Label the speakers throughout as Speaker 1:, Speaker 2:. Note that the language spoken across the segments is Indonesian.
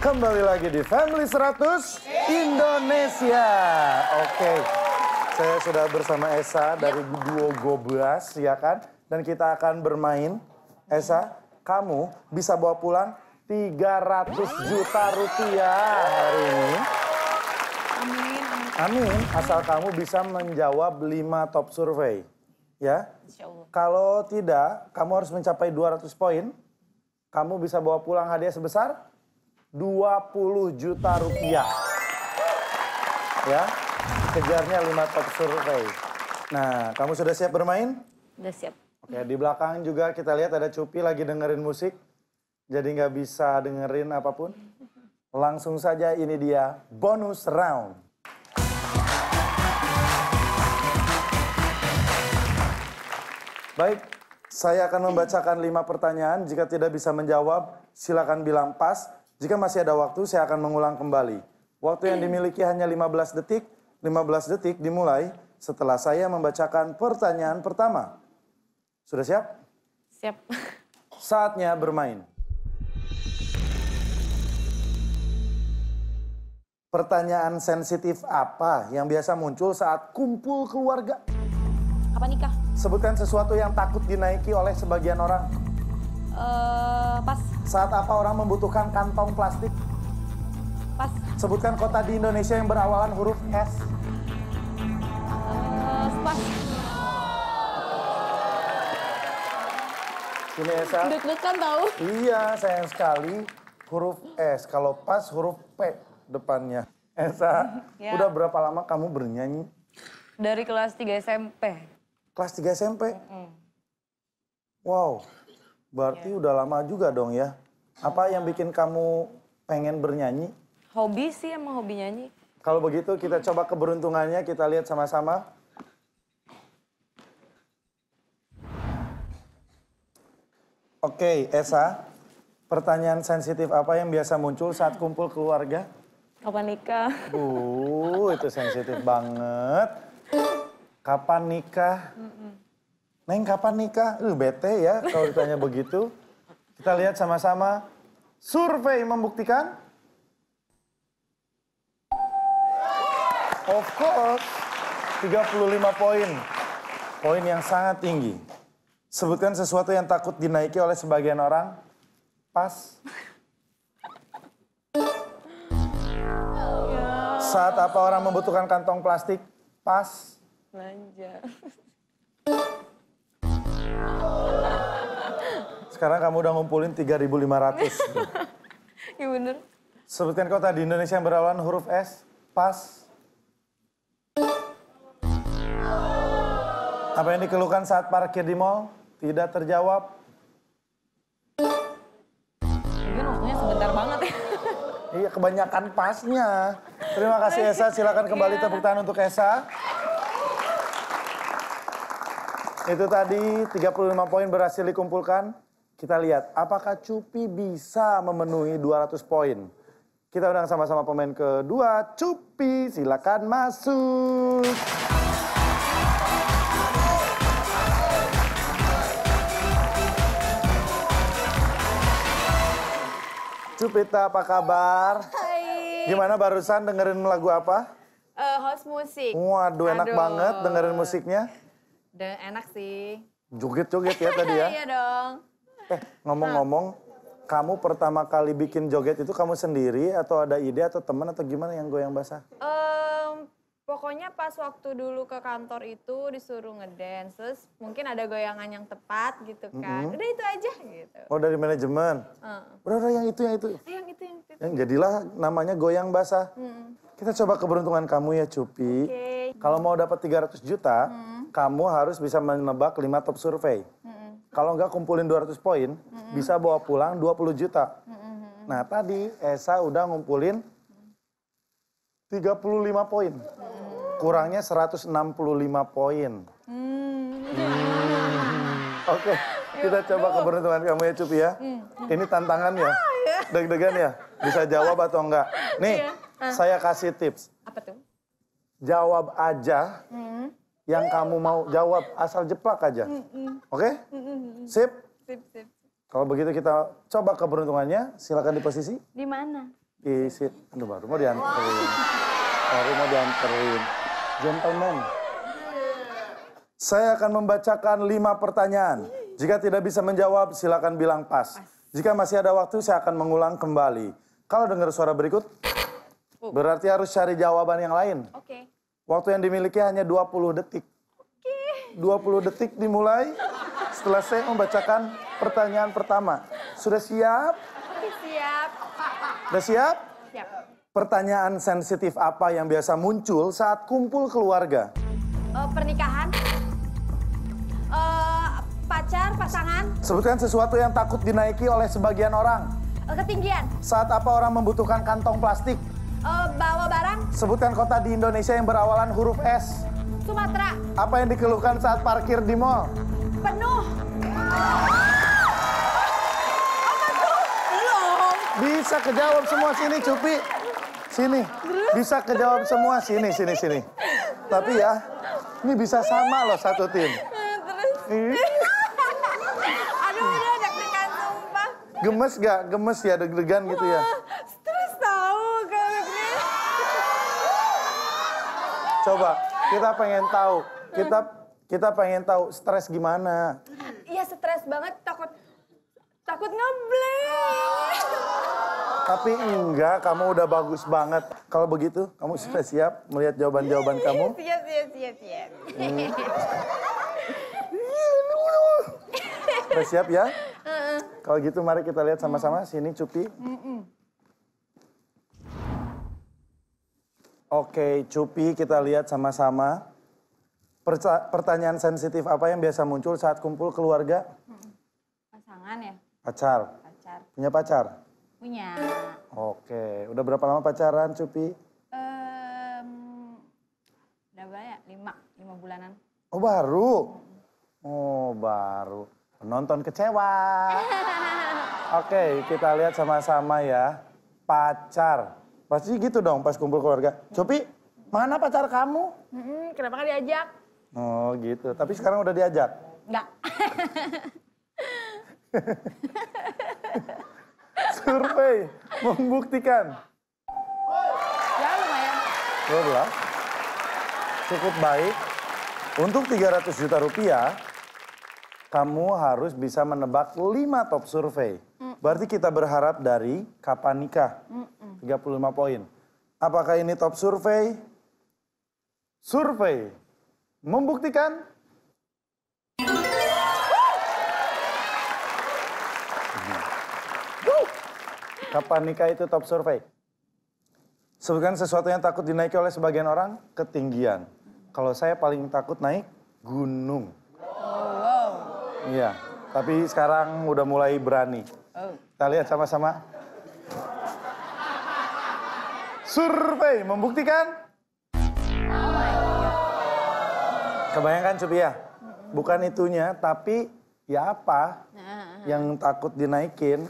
Speaker 1: Kembali lagi di Family 100 Indonesia. Oke, okay. saya sudah bersama Esa dari duo Goblas, ya kan? Dan kita akan bermain. Esa, kamu bisa bawa pulang 300 juta rupiah hari ini. Amin. Amin, asal kamu bisa menjawab 5 top survei. Ya, kalau tidak, kamu harus mencapai 200 poin. Kamu bisa bawa pulang hadiah sebesar 20 juta rupiah. Ya, kejarnya 5 top survei. Nah, kamu sudah siap bermain? Sudah siap. Oke, di belakang juga kita lihat ada Cupi lagi dengerin musik. Jadi nggak bisa dengerin apapun. Langsung saja ini dia bonus round. Baik, saya akan membacakan lima pertanyaan. Jika tidak bisa menjawab, silakan bilang pas. Jika masih ada waktu, saya akan mengulang kembali. Waktu yang dimiliki hanya 15 detik. 15 detik dimulai setelah saya membacakan pertanyaan pertama. Sudah siap? Siap. Saatnya bermain. Pertanyaan sensitif apa yang biasa muncul saat kumpul keluarga? Apa nikah? Sebutkan sesuatu yang takut dinaiki oleh sebagian orang. Eh, pas saat apa orang membutuhkan kantong plastik pas sebutkan kota di Indonesia yang berawalan huruf S uh, pas Ini Esa. Ya, deg kan tahu. Iya, sayang sekali. Huruf S. Kalau pas huruf P depannya. Esa, eh, ya. udah berapa lama kamu bernyanyi? Dari kelas 3 SMP. Kelas 3 SMP? Mm -hmm. Wow. Berarti yeah. udah lama juga dong ya. Apa yang iya. bikin kamu pengen bernyanyi? Hobi sih emang hobi nyanyi. Kalau begitu kita iya. coba keberuntungannya kita lihat sama-sama. Oke, okay, Esa. Pertanyaan sensitif apa yang biasa muncul saat kumpul keluarga? Kapan nikah? Uh, itu sensitif banget. Kapan nikah? Mm -mm. Neng kapan nikah? Lu eh, bete ya kalau ditanya begitu. Kita lihat sama-sama. Survei membuktikan. Of course, 35 poin. Poin yang sangat tinggi. Sebutkan sesuatu yang takut dinaiki oleh sebagian orang. Pas. Saat apa orang membutuhkan kantong plastik? Pas. Belanja. Sekarang kamu udah ngumpulin 3.500. Iya bener. Sebutkan kota di Indonesia yang berawalan huruf S. Pas. Apa yang dikeluhkan saat parkir di mall? Tidak terjawab. Mungkin waktunya sebentar banget ya. Iya, kebanyakan pasnya. Terima kasih Esa, silakan kembali iya. tepuk tangan untuk Esa. Itu tadi 35 poin berhasil dikumpulkan. Kita lihat apakah Cupi bisa memenuhi 200 poin. Kita undang sama-sama pemain kedua, Cupi silakan masuk. Cupita apa kabar? Hai. Gimana barusan dengerin lagu apa? Uh, host musik. Waduh enak Aduh. banget dengerin musiknya de enak sih. Joget-joget ya tadi ya? iya dong. Eh, ngomong-ngomong, nah. kamu pertama kali bikin joget itu kamu sendiri atau ada ide atau teman atau gimana yang goyang basah? Um, pokoknya pas waktu dulu ke kantor itu disuruh ngedance, terus mungkin ada goyangan yang tepat gitu kan. Mm -hmm. Udah itu aja gitu. Oh dari manajemen? Uh. Udah, udah yang itu, yang itu. Ah, yang itu, yang itu. Yang jadilah namanya goyang basah. Mm -hmm. Kita coba keberuntungan kamu ya Cupi. Okay. Kalau mau dapat 300 juta, mm -hmm kamu harus bisa menebak 5 top survei. Hmm. Kalau enggak kumpulin 200 poin, hmm. bisa bawa pulang 20 juta. Hmm. Nah, tadi Esa udah ngumpulin 35 poin. Kurangnya 165 poin. Mm. Oke, kita coba keberuntungan kamu ya Cupi ya. Mm. Ini tantangannya. Iya. Deg-degan ya? Bisa jawab atau enggak? Nih, iya. ah. saya kasih tips. Apa tuh? Jawab aja. Hmm yang kamu mau jawab asal jeplak aja. Oke? Okay? Sip? Sip, sip. Kalau begitu kita coba keberuntungannya, silakan di posisi. Di mana? Di sit. Aduh, baru mau dianterin. Wow. Baru mau dianterin. gentleman. Saya akan membacakan lima pertanyaan. Jika tidak bisa menjawab, silakan bilang pas. Jika masih ada waktu, saya akan mengulang kembali. Kalau dengar suara berikut, oh. berarti harus cari jawaban yang lain. Oke. Waktu yang dimiliki hanya 20 detik. Oke. 20 detik dimulai setelah saya membacakan pertanyaan pertama. Sudah siap? Siap. Sudah siap? Siap. Pertanyaan sensitif apa yang biasa muncul saat kumpul keluarga? Uh, pernikahan. Uh, pacar, pasangan. Sebutkan sesuatu yang takut dinaiki oleh sebagian orang. Uh, ketinggian. Saat apa orang membutuhkan kantong plastik? uh, bawa barang? Sebutkan kota di Indonesia yang berawalan huruf S. Sumatera. Apa yang dikeluhkan saat parkir di mall? Penuh. Bisa kejawab semua sini, Cupi. Sini. Bisa kejawab semua sini, sini, sini. Tapi ya, ini bisa sama loh satu tim. aduh, aduh, deg-degan sumpah. Gemes gak? Gemes ya deg-degan gitu ya? Coba, kita pengen tahu. Kita kita pengen tahu stres gimana. Iya stres banget, takut takut ngeblank. Tapi enggak, kamu udah bagus banget. Kalau begitu, kamu sudah siap melihat jawaban-jawaban iya, kamu? Siap, siap, siap, siap. Hmm. Sudah siap ya? Kalau gitu mari kita lihat sama-sama. Sini Cupi. Oke, Cupi kita lihat sama-sama. Pertanyaan sensitif apa yang biasa muncul saat kumpul keluarga? Hmm, pasangan ya. Pacar. Pacar. Punya pacar? Punya. Oke, udah berapa lama pacaran Cupi? Um, udah banyak, lima, lima bulanan. Oh baru? Oh baru. Penonton kecewa. Oke, kita lihat sama-sama ya. Pacar. Pasti gitu dong pas kumpul keluarga. Copi, mana pacar kamu? Hmm, kenapa gak diajak? Oh gitu, tapi sekarang udah diajak? Enggak. Survei membuktikan. Ya lumayan. Lumayan. Cukup baik. Untuk 300 juta rupiah, kamu harus bisa menebak 5 top survei. Hmm. Berarti kita berharap dari kapan nikah? Mm -mm. 35 poin. Apakah ini top survei? Survei membuktikan Kapan nikah itu top survei? Sebutkan sesuatu yang takut dinaiki oleh sebagian orang, ketinggian. Kalau saya paling takut naik gunung. Oh, iya, tapi sekarang udah mulai berani. Kita lihat sama-sama. Survei membuktikan. Kebayangkan ya Bukan itunya, tapi ya apa yang takut dinaikin.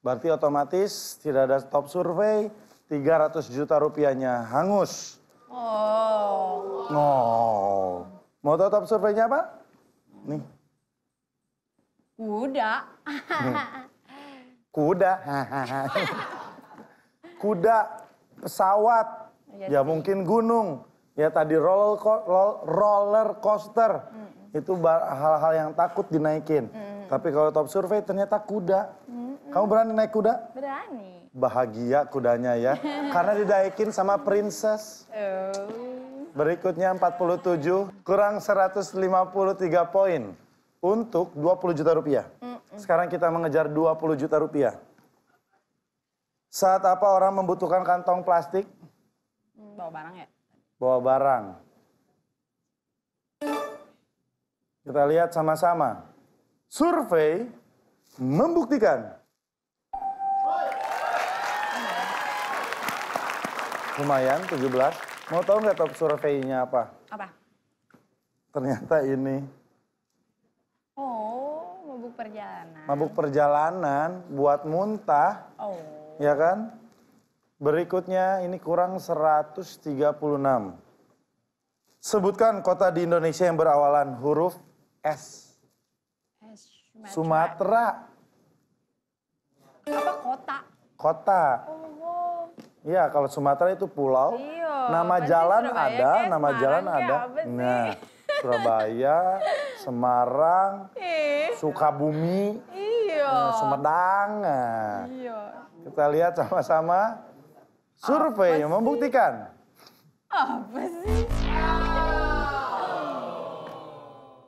Speaker 1: Berarti otomatis tidak ada top survei, 300 juta rupiahnya hangus. Oh. Oh. Mau tahu top surveinya apa? Nih. udah hmm kuda, kuda, pesawat, iya ya, mungkin gunung, ya tadi roller roller coaster Hmm. itu hal-hal yang takut dinaikin. Hmm. Tapi kalau top survey ternyata kuda. Hmm. Kamu berani naik kuda? Berani. Bahagia kudanya ya, karena didaikin sama princess. Oh. Berikutnya 47 kurang 153 poin untuk 20 juta rupiah. Hmm. Mm. Sekarang kita mengejar 20 juta rupiah. Saat apa orang membutuhkan kantong plastik? Mm. Bawa barang ya? Bawa barang. Kita lihat sama-sama. Survei membuktikan. Lumayan 17. Mau tahu nggak top surveinya apa? Apa? Ternyata ini mabuk perjalanan. Mabuk perjalanan buat muntah. Oh. Ya kan? Berikutnya ini kurang 136. Sebutkan kota di Indonesia yang berawalan huruf S. Sumatera. Apa kota? Kota. oh, Iya, kalau Sumatera itu pulau. Iyo, nama jalan Surabaya ada, nama Semarang jalan ya, ada. Nah, Surabaya, Semarang, iya. Sukabumi, iya. Sumedang. Nah, iya. Kita lihat sama-sama survei yang membuktikan. Apa sih?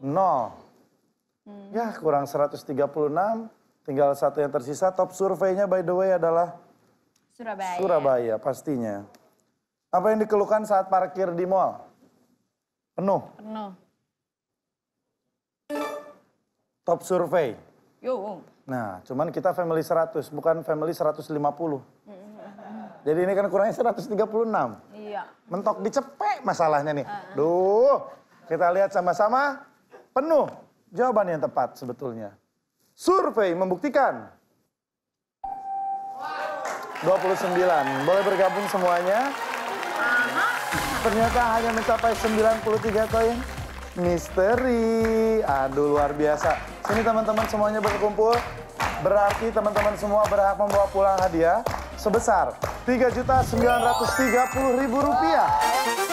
Speaker 1: Nol. Hmm. Ya kurang 136, tinggal satu yang tersisa. Top surveinya by the way adalah Surabaya. Surabaya pastinya. Apa yang dikeluhkan saat parkir di mall? Penuh. Penuh top survei. Yo. Nah, cuman kita family 100, bukan family 150. Jadi ini kan kurangnya 136. Iya. Mentok dicepek masalahnya nih. Duh, kita lihat sama-sama. Penuh jawaban yang tepat sebetulnya. Survei membuktikan. 29. Boleh bergabung semuanya. Ternyata hanya mencapai 93 koin. Misteri. Aduh, luar biasa. Sini teman-teman semuanya berkumpul. Berarti teman-teman semua berhak membawa pulang hadiah sebesar Rp3.930.000. rupiah.